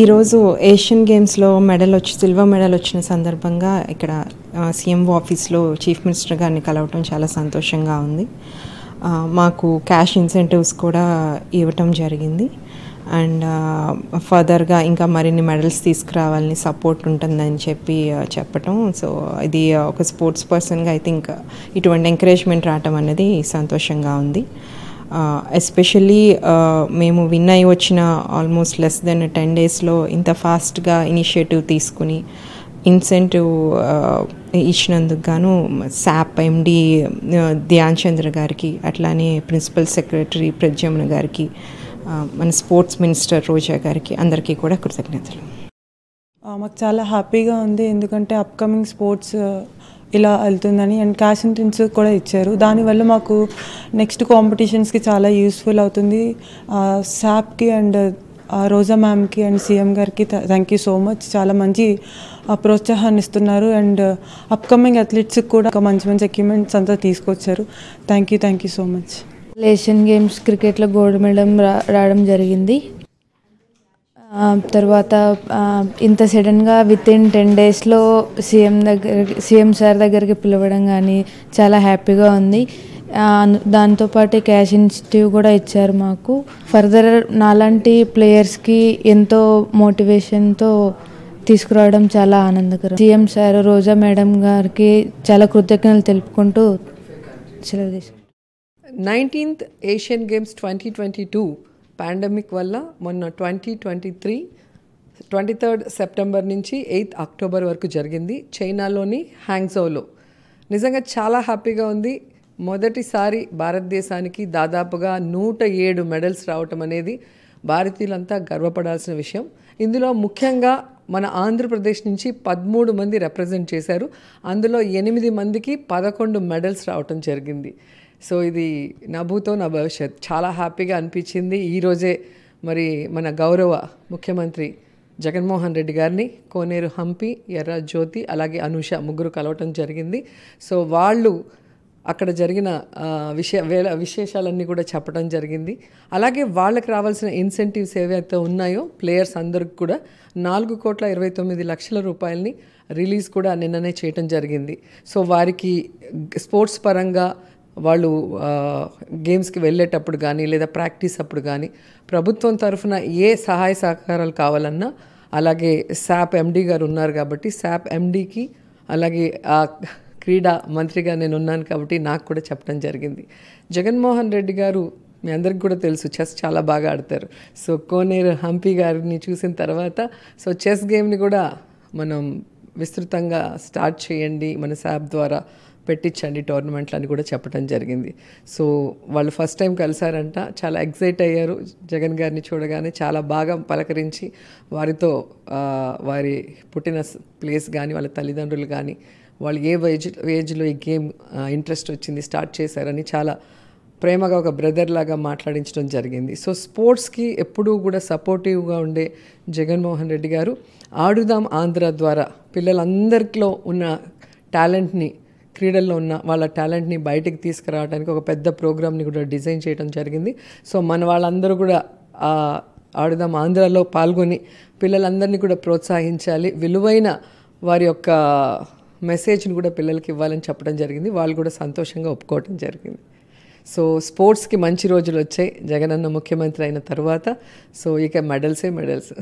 ఈరోజు ఏషియన్ గేమ్స్లో మెడల్ వచ్చి సిల్వర్ మెడల్ వచ్చిన సందర్భంగా ఇక్కడ సీఎం ఆఫీస్లో చీఫ్ మినిస్టర్ గారిని కలవటం చాలా సంతోషంగా ఉంది మాకు క్యాష్ ఇన్సెంటివ్స్ కూడా ఇవ్వటం జరిగింది అండ్ ఫర్దర్గా ఇంకా మరిన్ని మెడల్స్ తీసుకురావాలని సపోర్ట్ ఉంటుందని చెప్పి చెప్పటం సో ఇది ఒక స్పోర్ట్స్ పర్సన్గా ఐ థింక్ ఇటువంటి ఎంకరేజ్మెంట్ రావటం అనేది సంతోషంగా ఉంది ఎస్పెషల్లీ మేము విన్ అయి వచ్చిన ఆల్మోస్ట్ లెస్ దెన్ టెన్ డేస్లో ఇంత ఫాస్ట్గా ఇనిషియేటివ్ తీసుకుని ఇన్సెంటివ్ ఇచ్చినందుకు గాను శాప్ ఎండి ధ్యాన్ చంద్ర గారికి అట్లానే ప్రిన్సిపల్ సెక్రటరీ ప్రద్యుమ్న గారికి మన స్పోర్ట్స్ మినిస్టర్ రోజా గారికి అందరికీ కూడా కృతజ్ఞతలు మాకు చాలా హ్యాపీగా ఉంది ఎందుకంటే అప్కమింగ్ స్పోర్ట్స్ ఇలా వెళ్తుందని అండ్ క్యాష్ ఇంటెన్స్ కూడా ఇచ్చారు దానివల్ల మాకు నెక్స్ట్ కాంపిటీషన్స్కి చాలా యూస్ఫుల్ అవుతుంది శాప్కి అండ్ రోజా మ్యామ్కి అండ్ సీఎం గారికి థ్యాంక్ యూ సో మచ్ చాలా మంచి ప్రోత్సాహాన్ని ఇస్తున్నారు అండ్ అప్కమింగ్ అథ్లెట్స్కి కూడా మంచి మంచి ఎక్విప్మెంట్స్ అంతా తీసుకొచ్చారు thank you thank you so much Asian games క్రికెట్లో గోల్డ్ మెడల్ రావడం జరిగింది తర్వాత ఇంత సడన్గా విత్ ఇన్ టెన్ డేస్లో సీఎం దగ్గర సీఎం సార్ దగ్గరికి పిలవడం కానీ చాలా హ్యాపీగా ఉంది దాంతోపాటు క్యాష్ ఇన్సిటివ్ కూడా ఇచ్చారు మాకు ఫర్దర్ నాలాంటి ప్లేయర్స్కి ఎంతో మోటివేషన్తో తీసుకురావడం చాలా ఆనందకరం సీఎం సార్ రోజా మేడం గారికి చాలా కృతజ్ఞతలు తెలుపుకుంటూ సెలవు తీసుకుంటాం nineteenth Asian games twenty twenty two pandemic వల్ల మొన్న twenty twenty three twenty third September నుంచి ఎయిత్ అక్టోబర్ వరకు జరిగింది చైనాలోని హ్యాంగ్జోలో నిజంగా చాలా హ్యాపీగా ఉంది మొదటిసారి భారతదేశానికి దాదాపుగా నూట ఏడు మెడల్స్ రావటం అనేది భారతీయులంతా గర్వపడాల్సిన విషయం ఇందులో ముఖ్యంగా మన ఆంధ్రప్రదేశ్ నుంచి పదమూడు మంది రిప్రజెంట్ చేశారు అందులో ఎనిమిది మందికి పదకొండు మెడల్స్ రావటం జరిగింది సో ఇది నభూతో నా భవిష్యత్ చాలా హ్యాపీగా అనిపించింది ఈరోజే మరి మన గౌరవ ముఖ్యమంత్రి జగన్మోహన్ రెడ్డి గారిని కోనేరు హంపి ఎర్ర జ్యోతి అలాగే అనుష ముగ్గురు కలవటం జరిగింది సో వాళ్ళు అక్కడ జరిగిన విషయ వేళ విశేషాలన్నీ కూడా చెప్పడం జరిగింది అలాగే వాళ్ళకి రావాల్సిన ఇన్సెంటివ్స్ ఏవైతే ఉన్నాయో ప్లేయర్స్ అందరికి కూడా నాలుగు కోట్ల ఇరవై తొమ్మిది లక్షల రూపాయలని రిలీజ్ కూడా నిన్ననే చేయటం జరిగింది సో వారికి స్పోర్ట్స్ పరంగా వాళ్ళు గేమ్స్కి వెళ్ళేటప్పుడు కానీ లేదా ప్రాక్టీస్ అప్పుడు కానీ ప్రభుత్వం తరఫున ఏ సహాయ సహకారాలు కావాలన్నా అలాగే శాప్ ఎండీ గారు ఉన్నారు కాబట్టి శాప్ ఎండీకి అలాగే క్రీడా మంత్రిగా నేను ఉన్నాను కాబట్టి నాకు కూడా చెప్పడం జరిగింది జగన్మోహన్ రెడ్డి గారు మీ అందరికి కూడా తెలుసు చెస్ చాలా బాగా ఆడతారు సో కోనేరు హంపి గారిని చూసిన తర్వాత సో చెస్ గేమ్ని కూడా మనం విస్తృతంగా స్టార్ట్ చేయండి మన శాప్ ద్వారా పెట్టించండి టోర్నమెంట్లు అని కూడా చెప్పడం జరిగింది సో వాళ్ళు ఫస్ట్ టైం కలిసారంట చాలా ఎగ్జైట్ అయ్యారు జగన్ గారిని చూడగానే చాలా బాగా పలకరించి వారితో వారి పుట్టిన ప్లేస్ కానీ వాళ్ళ తల్లిదండ్రులు కానీ వాళ్ళు ఏ వేజ్ ఏజ్లో ఈ గేమ్ ఇంట్రెస్ట్ వచ్చింది స్టార్ట్ చేశారని చాలా ప్రేమగా ఒక బ్రదర్ లాగా మాట్లాడించడం జరిగింది సో స్పోర్ట్స్కి ఎప్పుడూ కూడా సపోర్టివ్గా ఉండే జగన్మోహన్ రెడ్డి గారు ఆడుదాం ఆంధ్ర ద్వారా పిల్లలందరిలో ఉన్న టాలెంట్ని క్రీడల్లో ఉన్న వాళ్ళ టాలెంట్ని బయటికి తీసుకురావడానికి ఒక పెద్ద ప్రోగ్రామ్ని కూడా డిజైన్ చేయడం జరిగింది సో మన వాళ్ళందరూ కూడా ఆడుదాం ఆంధ్రాలో పాల్గొని పిల్లలందరినీ కూడా ప్రోత్సహించాలి విలువైన వారి యొక్క మెసేజ్ని కూడా పిల్లలకి ఇవ్వాలని చెప్పడం జరిగింది వాళ్ళు కూడా సంతోషంగా ఒప్పుకోవటం జరిగింది సో స్పోర్ట్స్కి మంచి రోజులు వచ్చాయి జగనన్న ముఖ్యమంత్రి అయిన తర్వాత సో ఇక మెడల్సే మెడల్స్